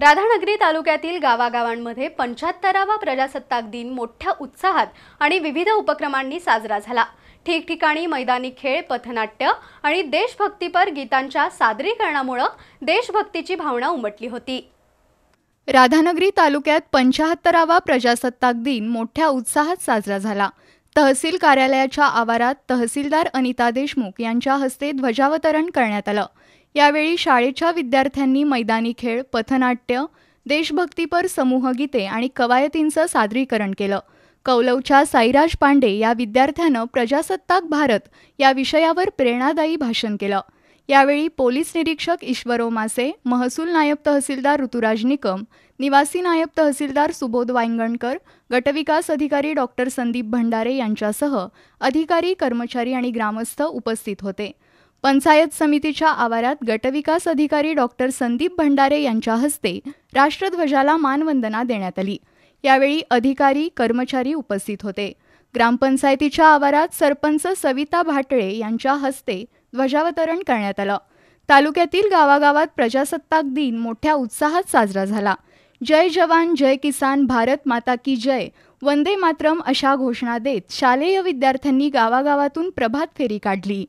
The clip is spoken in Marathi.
राधानगरी तालुक्यातील गावागावांमध्ये पंच्याहत्तरावा प्रजासत्ताक दिन मोठ्या उत्साहात आणि विविध उपक्रमांनी साजरा झाला ठिकठिकाणी मैदानी खेळ पथनाट्य आणि देशभक्तीपर गीतांच्या सादरीकरणामुळं देशभक्तीची भावना उमटली होती राधानगरी तालुक्यात पंच्याहत्तरावा प्रजासत्ताक दिन मोठ्या उत्साहात साजरा झाला तहसील कार्यालयाच्या आवारात तहसीलदार अनिता देशमुख यांच्या हस्ते ध्वजावतरण करण्यात आलं यावेळी शाळेच्या विद्यार्थ्यांनी मैदानी खेळ पथनाट्य देशभक्तीपर समूहगीते आणि कवायतींचं सादरीकरण केलं कौलवच्या साईराज पांडे या विद्यार्थ्यानं प्रजासत्ताक भारत या विषयावर प्रेरणादायी भाषण केलं यावेळी पोलीस निरीक्षक ईश्वरो मासे महसूल नायब तहसीलदार ऋतुराज निकम निवासी नायब तहसीलदार सुबोध वायंगणकर गटविकास अधिकारी डॉक्टर संदीप भंडारे यांच्यासह अधिकारी कर्मचारी आणि ग्रामस्थ उपस्थित होते पंचायत समितीच्या आवारात गटविकास अधिकारी डॉक्टर संदीप भंडारे यांच्या हस्ते राष्ट्रध्वजाला मानवंदना देण्यात आली यावेळी अधिकारी कर्मचारी उपस्थित होते ग्रामपंचायतीच्या आवारात सरपंच सविता भाटळे यांच्या हस्ते ध्वजावतरण करण्यात आलं तालुक्यातील गावागावात प्रजासत्ताक दिन मोठ्या उत्साहात साजरा झाला जय जवान जय किसान भारत माता की जय वंदे मातरम अशा घोषणा देत शालेय विद्यार्थ्यांनी गावागावातून प्रभात फेरी काढली